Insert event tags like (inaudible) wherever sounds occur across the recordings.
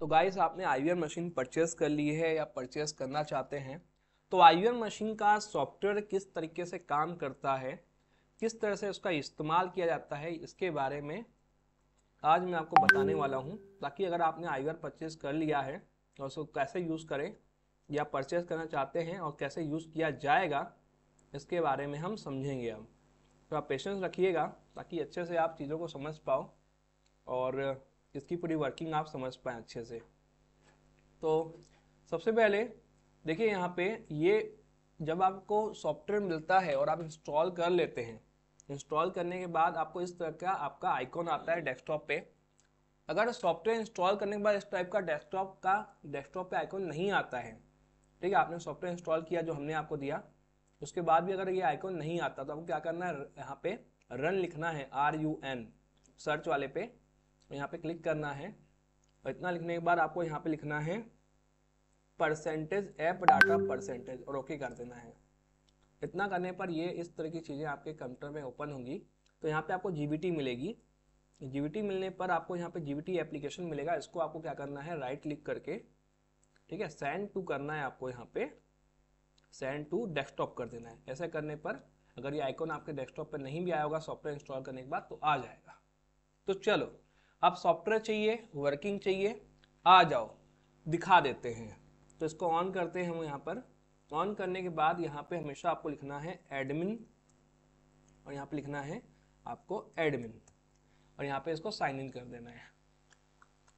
तो गाइस आपने I machine purchase कर ली है या परचेस करना चाहते हैं तो आई मशीन का सॉफ्टवेयर किस तरीके से काम करता है किस तरह से उसका इस्तेमाल किया जाता है इसके बारे में आज मैं आपको बताने वाला हूं ताकि अगर आपने आई परचेस कर लिया है और उसको कैसे यूज़ करें या परचेस करना चाहते हैं और कैसे यूज़ किया जाएगा इसके बारे में हम समझेंगे अब तो आप पेशेंस रखिएगा ताकि अच्छे से आप चीज़ों को समझ पाओ और इसकी पूरी वर्किंग आप समझ पाए अच्छे से तो सबसे पहले देखिए यहाँ पे ये जब आपको सॉफ्टवेयर मिलता है और आप इंस्टॉल कर लेते हैं इंस्टॉल करने के बाद आपको इस तरह का आपका आइकॉन आता है डेस्कटॉप पे अगर सॉफ्टवेयर इंस्टॉल करने के बाद इस टाइप का डेस्कटॉप का डेस्कटॉप पे आइकॉन नहीं आता है ठीक है आपने सॉफ्टवेयर इंस्टॉल किया जो हमने आपको दिया उसके बाद भी अगर ये आइकॉन नहीं आता तो आपको क्या करना है यहाँ पे रन लिखना है आर यू एन सर्च वाले पे तो यहाँ पे क्लिक करना है और इतना लिखने के बाद आपको यहाँ पे लिखना है परसेंटेज ऐप डाटा परसेंटेज और ओके कर देना है इतना करने पर ये इस तरह की चीज़ें आपके कंप्यूटर में ओपन होंगी तो यहाँ पे आपको जी मिलेगी जी मिलने पर आपको यहाँ पे जी एप्लीकेशन मिलेगा इसको आपको क्या करना है राइट क्लिक करके ठीक है सेंड टू करना है आपको यहाँ पे सेंड टू डेस्कटॉप कर देना है ऐसा करने पर अगर ये आइकॉन आपके डेस्कटॉप पर नहीं भी आया होगा सॉफ्टवेयर इंस्टॉल करने के बाद तो आ जाएगा तो चलो आप सॉफ्टवेयर चाहिए वर्किंग चाहिए आ जाओ दिखा देते हैं तो इसको ऑन करते हैं हम यहाँ पर ऑन करने के बाद यहाँ पे हमेशा आपको लिखना है एडमिन और यहाँ पे लिखना है आपको एडमिन और यहाँ पे इसको साइन इन कर देना है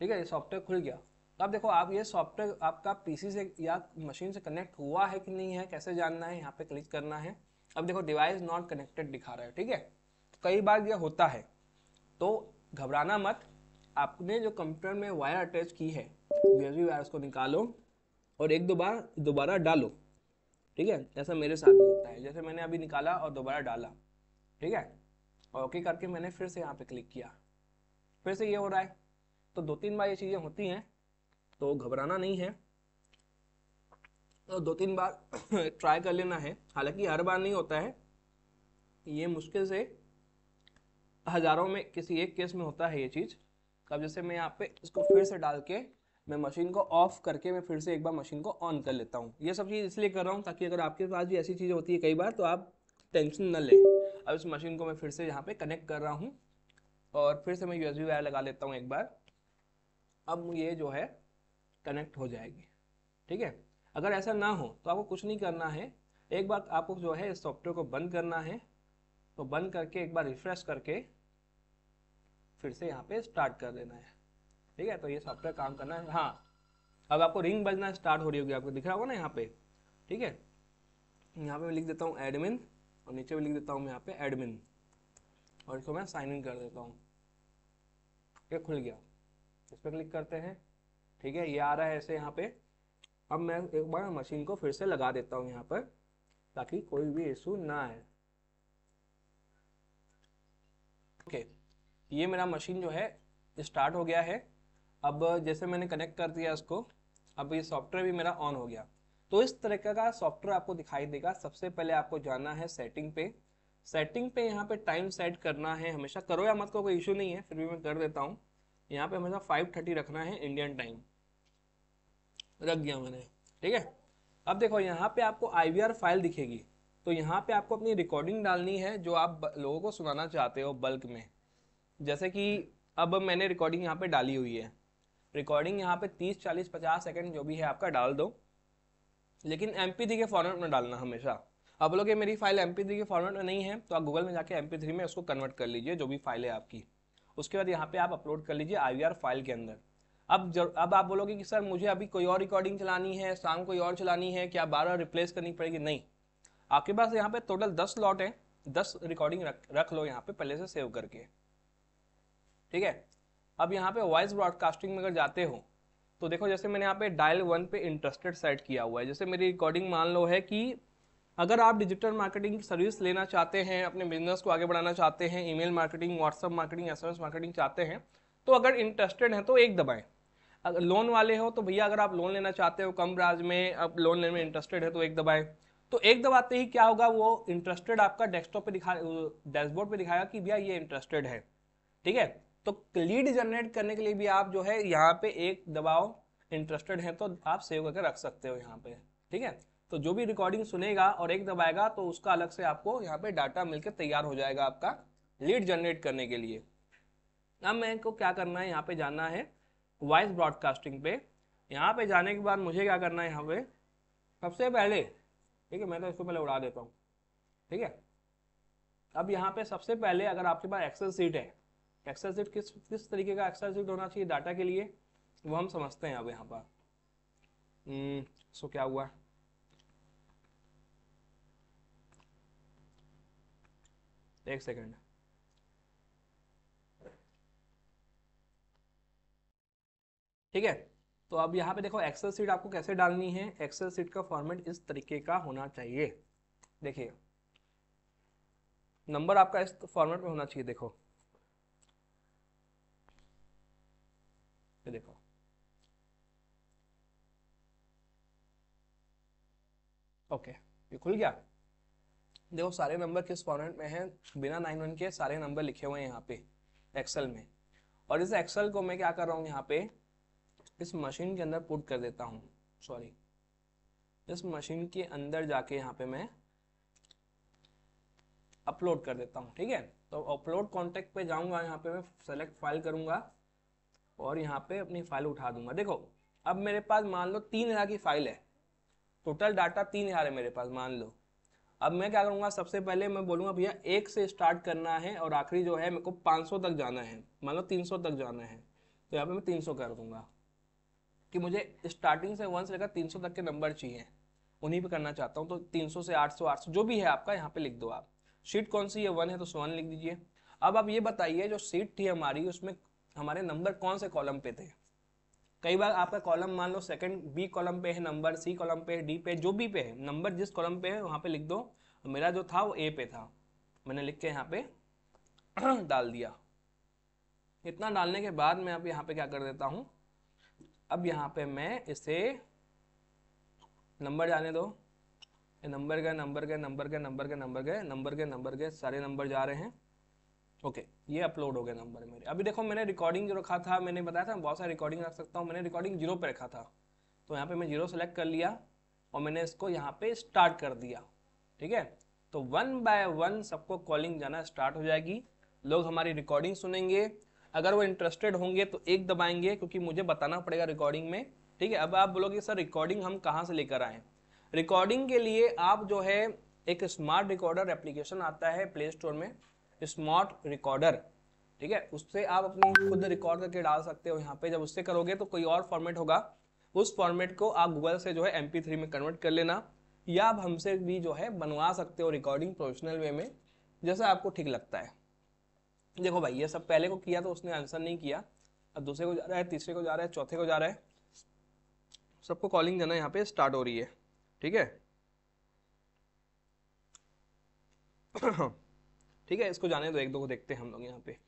ठीक है ये सॉफ्टवेयर खुल गया तो आप देखो आप ये सॉफ्टवेयर आपका पीसी से या मशीन से कनेक्ट हुआ है कि नहीं है कैसे जानना है यहाँ पे क्लिक करना है अब देखो डिवाइस नॉट कनेक्टेड दिखा रहा है ठीक है तो कई बार ये होता है तो घबराना मत आपने जो कंप्यूटर में वायर अटैच की है यूएसबी वायर उसको निकालो और एक दो बार दोबारा डालो ठीक है जैसा मेरे साथ होता है जैसे मैंने अभी निकाला और दोबारा डाला ठीक है और ओके करके मैंने फिर से यहाँ पे क्लिक किया फिर से ये हो रहा है तो दो तीन बार ये चीज़ें होती हैं तो घबराना नहीं है तो दो तीन बार ट्राई (coughs) कर लेना है हालांकि हर बार नहीं होता है ये मुश्किल से हज़ारों में किसी एक केस में होता है ये चीज़ तो अब जैसे मैं यहाँ पे इसको फिर से डाल के मैं मशीन को ऑफ करके मैं फिर से एक बार मशीन को ऑन कर लेता हूँ ये सब चीज़ इसलिए कर रहा हूँ ताकि अगर आपके पास भी ऐसी चीज़ होती है कई बार तो आप टेंशन न लें अब इस मशीन को मैं फिर से यहाँ पे कनेक्ट कर रहा हूँ और फिर से मैं यू एस वायर लगा लेता हूँ एक बार अब ये जो है कनेक्ट हो जाएगी ठीक है अगर ऐसा ना हो तो आपको कुछ नहीं करना है एक बार आपको जो है इस सॉफ्टवेयर को बंद करना है तो बंद करके एक बार रिफ्रेश करके फिर से यहाँ पे स्टार्ट कर देना है ठीक है तो ये सॉफ्टवेयर काम करना है हाँ अब आपको रिंग बजना स्टार्ट हो रही होगी आपको दिख रहा होगा ना यहाँ पे ठीक है यहाँ पे मैं लिख देता हूँ एडमिन और नीचे भी लिख देता हूँ यहाँ पे एडमिन और इसको मैं साइन इन कर देता हूँ ये खुल गया इस पर क्लिक करते हैं ठीक है ये आ रहा है ऐसे यहाँ पे अब मैं एक बार मशीन को फिर से लगा देता हूँ यहाँ पर ताकि कोई भी इशू ना आए ओके okay. ये मेरा मशीन जो है स्टार्ट हो गया है अब जैसे मैंने कनेक्ट कर दिया इसको अब ये सॉफ्टवेयर भी मेरा ऑन हो गया तो इस तरीके का सॉफ्टवेयर आपको दिखाई देगा सबसे पहले आपको जाना है सेटिंग पे सेटिंग पे यहाँ पे टाइम सेट करना है हमेशा करो या मत करो कोई इशू नहीं है फिर भी मैं कर देता हूँ यहाँ पे हमेशा फाइव थर्टी रखना है इंडियन टाइम रख दिया मैंने ठीक है अब देखो यहाँ पे आपको आई फाइल दिखेगी तो यहाँ पे आपको अपनी रिकॉर्डिंग डालनी है जो आप लोगों को सुनाना चाहते हो बल्क में जैसे कि अब मैंने रिकॉर्डिंग यहाँ पे डाली हुई है रिकॉर्डिंग यहाँ पे 30, 40, 50 सेकंड जो भी है आपका डाल दो लेकिन एम के फॉर्मेट में डालना हमेशा अब बोलोगे मेरी फाइल एम के फॉर्मेट में नहीं है तो आप गूगल में जाके एम में उसको कन्वर्ट कर लीजिए जो भी फाइल है आपकी उसके बाद यहाँ पे आप अपलोड कर लीजिए आई फाइल के अंदर अब जर, अब आप बोलोगे कि सर मुझे अभी कोई और रिकॉर्डिंग चलानी है शाम कोई और चलानी है क्या बार रिप्लेस करनी पड़ेगी नहीं आपके पास यहाँ पे टोटल दस लॉट है दस रिकॉर्डिंग रख रख लो यहाँ पे पहले से सेव करके ठीक है अब यहाँ पे वॉइस ब्रॉडकास्टिंग में अगर जाते हो तो देखो जैसे मैंने यहाँ पे डायल वन पे इंटरेस्टेड सेट किया हुआ है जैसे मेरी रिकॉर्डिंग मान लो है कि अगर आप डिजिटल मार्केटिंग की सर्विस लेना चाहते हैं अपने बिजनेस को आगे बढ़ाना चाहते हैं email marketing WhatsApp marketing S marketing चाहते हैं तो अगर इंटरेस्टेड हैं तो एक दबाएं अगर लोन वाले हो तो भैया अगर आप लोन लेना चाहते हो कम ब्राज में आप लोन लेने में इंटरेस्टेड है तो एक दबाएं तो एक दबाते ही क्या होगा वो इंटरेस्टेड आपका डेस्कटॉप पर दिखा डैशबोर्ड पर दिखाएगा कि भैया ये इंटरेस्टेड है ठीक है तो लीड जनरेट करने के लिए भी आप जो है यहाँ पे एक दबाव इंटरेस्टेड हैं तो आप सेव करके रख सकते हो यहाँ पे ठीक है तो जो भी रिकॉर्डिंग सुनेगा और एक दबाएगा तो उसका अलग से आपको यहाँ पे डाटा मिलकर तैयार हो जाएगा आपका लीड जनरेट करने के लिए अब मेरे को क्या करना है यहाँ पे जाना है वॉइस ब्रॉडकास्टिंग पे यहाँ पे जाने के बाद मुझे क्या करना है यहाँ पे सबसे पहले ठीक है मैं तो इसको पहले उड़ा देता हूँ ठीक है अब यहाँ पे सबसे पहले अगर आपके पास एक्सेल सीट है सीट किस किस तरीके का सीट होना चाहिए डाटा के लिए वो हम समझते हैं अब यहाँ पर सो हम्म, क्या हुआ एक सेकंड ठीक है तो अब यहाँ पे देखो एक्सेल सीट आपको कैसे डालनी है एक्सेल सीट का फॉर्मेट इस तरीके का होना चाहिए देखिए नंबर आपका इस फॉर्मेट में होना चाहिए देखो ये देखो ओके ये खुल गया देखो सारे नंबर किस फॉर्मेट में हैं बिना नाइन वन के सारे नंबर लिखे हुए हैं यहाँ पे एक्सेल में और इस एक्सेल को मैं क्या कर रहा हूँ यहाँ पे इस मशीन के अंदर पुट कर देता हूँ सॉरी इस मशीन के अंदर जाके यहाँ पे मैं अपलोड कर देता हूँ ठीक है तो अपलोड कॉन्टेक्ट पे जाऊंगा यहाँ पे मैं सेलेक्ट फाइल करूंगा और यहाँ पे अपनी फाइल उठा दूंगा देखो अब मेरे पास मान लो तीन हज़ार की फाइल है टोटल डाटा तीन हज़ार है मेरे पास मान लो अब मैं क्या करूँगा सबसे पहले मैं बोलूँगा भैया एक से स्टार्ट करना है और आखिरी जो है मेरे को सौ तक जाना है मान लो सौ तक जाना है तो यहाँ पे मैं सौ कर दूंगा कि मुझे स्टार्टिंग से वन से लेकर सौ तक के नंबर चाहिए उन्हीं पर करना चाहता हूँ तो सौ से आठ सौ जो भी है आपका यहाँ पे लिख दो आप सीट कौन सी है वन है तो वन लिख दीजिए अब आप ये बताइए जो सीट थी हमारी उसमें हमारे नंबर कौन से कॉलम पे थे कई बार आपका कॉलम मान लो सेकंड बी कॉलम पे है नंबर सी कॉलम पे है डी पे जो भी पे है नंबर जिस कॉलम पे है वहाँ पे लिख दो मेरा जो था वो ए पे था मैंने लिख के यहाँ पे (clears throat) डाल दिया इतना डालने के बाद मैं अब यहाँ पे क्या कर देता हूँ अब यहाँ पे मैं इसे नंबर जाने दो नंबर गए नंबर गए नंबर गए नंबर गए नंबर गए नंबर गए नंबर गए सारे नंबर जा रहे हैं ओके okay, ये अपलोड हो गया नंबर मेरे अभी देखो मैंने रिकॉर्डिंग जो रखा था मैंने बताया था बहुत सारे रिकॉर्डिंग रख सकता हूँ मैंने रिकॉर्डिंग जीरो पे रखा था तो यहाँ पे मैं जीरो सेलेक्ट कर लिया और मैंने इसको यहाँ पे स्टार्ट कर दिया ठीक है तो वन बाय वन सबको कॉलिंग जाना स्टार्ट हो जाएगी लोग हमारी रिकॉर्डिंग सुनेंगे अगर वो इंटरेस्टेड होंगे तो एक दबाएंगे क्योंकि मुझे बताना पड़ेगा रिकॉर्डिंग में ठीक है अब आप बोलोगे सर रिकॉर्डिंग हम कहाँ से लेकर आए रिकॉर्डिंग के लिए आप जो है एक स्मार्ट रिकॉर्डर एप्लीकेशन आता है प्ले स्टोर में स्मार्ट रिकॉर्डर ठीक है उससे आप अपनी खुद रिकॉर्ड करके डाल सकते हो यहाँ पे जब उससे करोगे तो कोई और फॉर्मेट होगा उस फॉर्मेट को आप गूगल से जो है एम में कन्वर्ट कर लेना या आप हमसे भी जो है बनवा सकते हो रिकॉर्डिंग प्रोफेशनल वे में जैसा आपको ठीक लगता है देखो भाई ये सब पहले को किया तो उसने आंसर नहीं किया अब दूसरे को जा रहा है तीसरे को जा रहा है चौथे को जा रहा है सबको कॉलिंग देना यहाँ पे स्टार्ट हो रही है ठीक है (clears throat) हाँ। ठीक है इसको जाने दो एक दो को देखते हैं हम लोग यहाँ पे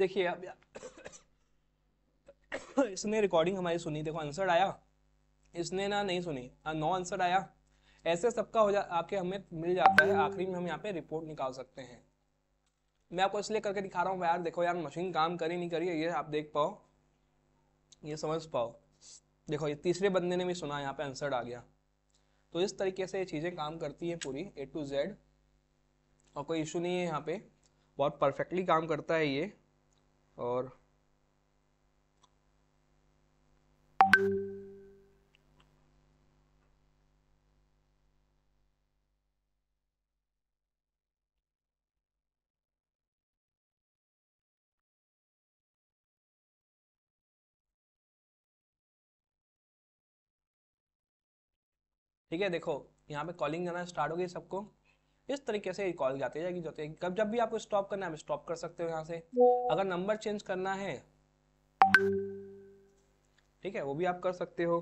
देखिए अब (coughs) इसने रिकॉर्डिंग हमारी सुनी देखो आंसर आया इसने ना नहीं सुनी नो आंसर आया ऐसे सबका हो जा आपके हमें मिल जाता है आखिरी में हम यहाँ पे रिपोर्ट निकाल सकते हैं मैं आपको इसलिए करके दिखा रहा हूँ यार देखो यार मशीन काम करी नहीं करी ये आप देख पाओ ये समझ पाओ देखो ये तीसरे बंदे ने भी सुना यहाँ पे आंसर आ गया तो इस तरीके से ये चीज़ें काम करती है पूरी ए टू जेड और कोई इशू नहीं है यहाँ पे बहुत परफेक्टली काम करता है ये और ठीक है देखो यहाँ पे कॉलिंग जाना स्टार्ट हो गई सबको इस तरीके से कॉल जाते जाएगी जो कब जब भी आपको स्टॉप करना है आप स्टॉप कर सकते हो यहाँ से अगर नंबर चेंज करना है ठीक है वो भी आप कर सकते हो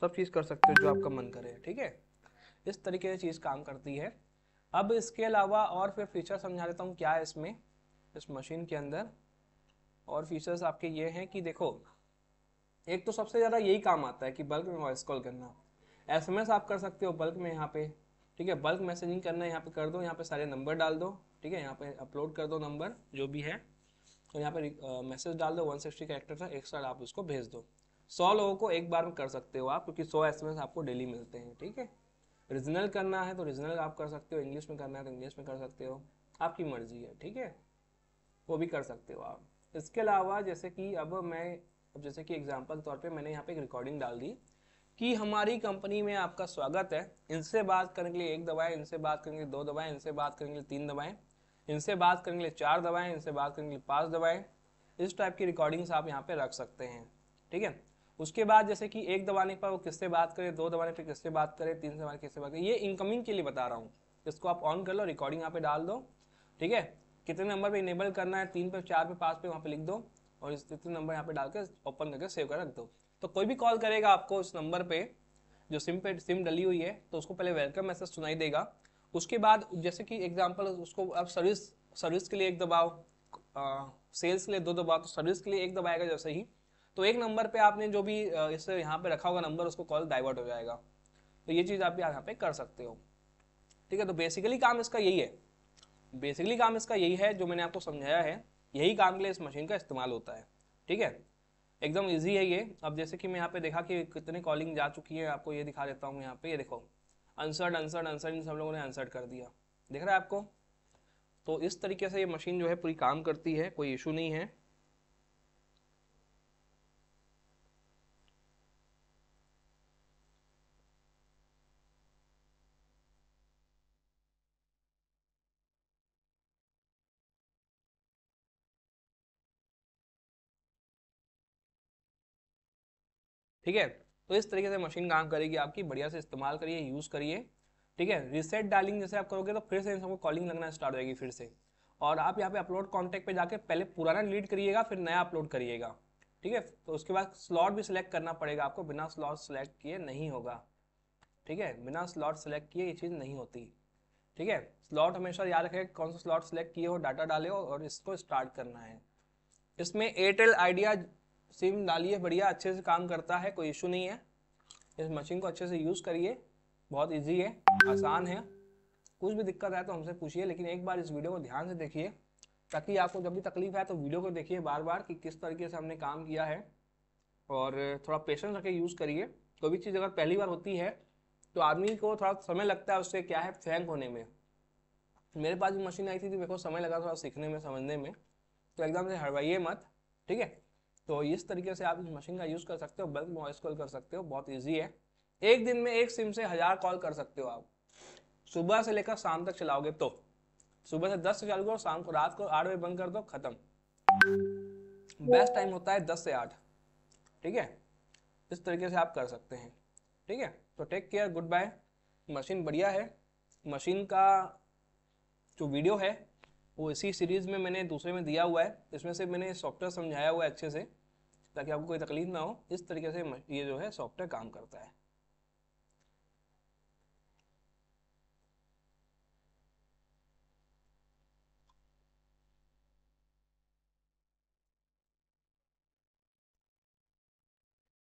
सब चीज कर सकते हो जो आपका मन करे ठीक है इस तरीके से चीज काम करती है अब इसके अलावा और फिर फीचर समझा देता हूँ क्या है इसमें इस मशीन के अंदर और फीचर्स आपके ये हैं कि देखो एक तो सबसे ज़्यादा यही काम आता है कि बल्क में वॉइस कॉल करना एसएमएस आप कर सकते हो बल्क में यहाँ पे ठीक है बल्क मैसेजिंग करना है यहाँ पे कर दो यहाँ पे सारे नंबर डाल दो ठीक है यहाँ पे अपलोड कर दो नंबर जो भी है और यहाँ पे मैसेज डाल दो 160 सिक्सटी कैरेक्टर का एक्स्ट्रा आप उसको भेज दो सौ लोगों को एक बार में कर सकते हो आप क्योंकि सौ एस आपको डेली मिलते हैं ठीक है रीजनल करना है तो रीजनल आप कर सकते हो इंग्लिश में करना है तो इंग्लिश में कर सकते हो आपकी मर्जी है ठीक है वो भी कर सकते हो आप इसके अलावा जैसे कि अब मैं अब जैसे कि एग्जाम्पल के तौर पर मैंने यहाँ पे एक रिकॉर्डिंग डाल दी कि हमारी कंपनी में आपका स्वागत है इनसे बात करने के लिए एक दवाएं इनसे बात करने के लिए दो दवाएं इनसे बात करने के लिए तीन दवाएं इनसे बात करने के लिए चार दवाएं इनसे बात करने के लिए पांच दवाएं इस टाइप की रिकॉर्डिंग्स आप यहाँ पे रख सकते हैं ठीक है उसके बाद जैसे कि एक दवाने पर वो किससे बात करे दो दवाने पर किससे बात करे तीन से किससे बात करें ये इनकमिंग के लिए बता रहा हूँ इसको आप ऑन कर लो रिकॉर्डिंग यहाँ पे डाल दो ठीक है कितने नंबर पर इनेबल करना है तीन पे चार पे पाँच पे वहाँ पे लिख दो और इतने नंबर यहाँ पे डाल के ओपन करके सेव कर रख दो तो कोई भी कॉल करेगा आपको इस नंबर पे जो सिम पे सिम डली हुई है तो उसको पहले वेलकम मैसेज सुनाई देगा उसके बाद जैसे कि एग्जाम्पल उसको आप सर्विस सर्विस के लिए एक दबाव सेल्स के लिए दो दबाव तो सर्विस के लिए एक दबाएगा जैसे ही तो एक नंबर पे आपने जो भी इस यहाँ पे रखा होगा नंबर उसको कॉल डाइवर्ट हो जाएगा तो ये चीज़ आप यहाँ पे कर सकते हो ठीक है तो बेसिकली काम इसका यही है बेसिकली काम इसका यही है जो मैंने आपको समझाया है यही काम के लिए इस मशीन का इस्तेमाल होता है ठीक है एकदम इजी है ये अब जैसे कि मैं यहाँ पे देखा कि कितने कॉलिंग जा चुकी है आपको ये दिखा देता हूँ यहाँ पे ये देखो अनसर्ड अनसर्ड अनसर्ड इन सब लोगों ने अनसर्ड कर दिया दिख रहा है आपको तो इस तरीके से ये मशीन जो है पूरी काम करती है कोई इशू नहीं है ठीक है तो इस तरीके से मशीन काम करेगी आपकी बढ़िया से इस्तेमाल करिए यूज़ करिए ठीक है रिसेट डालिंग जैसे आप करोगे तो फिर से इन सबको कॉलिंग लगना स्टार्ट होगी फिर से और आप यहाँ पे अपलोड कॉन्टैक्ट पे जाके पहले पुराना डिलीट करिएगा फिर नया अपलोड करिएगा ठीक है तो उसके बाद स्लॉट भी सिलेक्ट करना पड़ेगा आपको बिना स्लॉट सिलेक्ट किए नहीं होगा ठीक है बिना स्लॉट सिलेक्ट किए ये चीज़ नहीं होती ठीक है स्लॉट हमेशा याद रखें कौन सा स्लॉट सिलेक्ट किए हो डाटा डाले हो और इसको स्टार्ट करना है इसमें एयरटेल आइडिया सिम डालिए बढ़िया अच्छे से काम करता है कोई इशू नहीं है इस मशीन को अच्छे से यूज़ करिए बहुत इजी है आसान है कुछ भी दिक्कत आए तो हमसे पूछिए लेकिन एक बार इस वीडियो को ध्यान से देखिए ताकि आपको जब भी तकलीफ आए तो वीडियो को देखिए बार बार कि किस तरीके से हमने काम किया है और थोड़ा पेशेंस रखे यूज़ करिए कोई भी चीज़ अगर पहली बार होती है तो आदमी को थोड़ा समय लगता है उससे क्या है फेंक होने में मेरे पास भी मशीन आई थी तो मेरे को समय लगा थोड़ा सीखने में समझने में तो एकदम से हड़वाइए मत ठीक है तो इस तरीके से आप इस मशीन का यूज़ कर सकते हो बल्क में वॉइस कॉल कर सकते हो बहुत ईजी है एक दिन में एक सिम से हज़ार कॉल कर सकते हो आप सुबह से लेकर शाम तक चलाओगे तो सुबह से दस से चालू करो शाम को रात को आठ बजे बंद कर दो खत्म बेस्ट टाइम होता है दस से आठ ठीक है इस तरीके से आप कर सकते हैं ठीक है तो take care good bye machine बढ़िया है मशीन का जो वीडियो है वो इसी सीरीज़ में मैंने दूसरे में दिया हुआ है इसमें से मैंने सॉफ्टवेयर समझाया हुआ है अच्छे से ताकि आपको कोई तकलीफ ना हो इस तरीके से ये जो है सॉफ्टवेयर काम करता है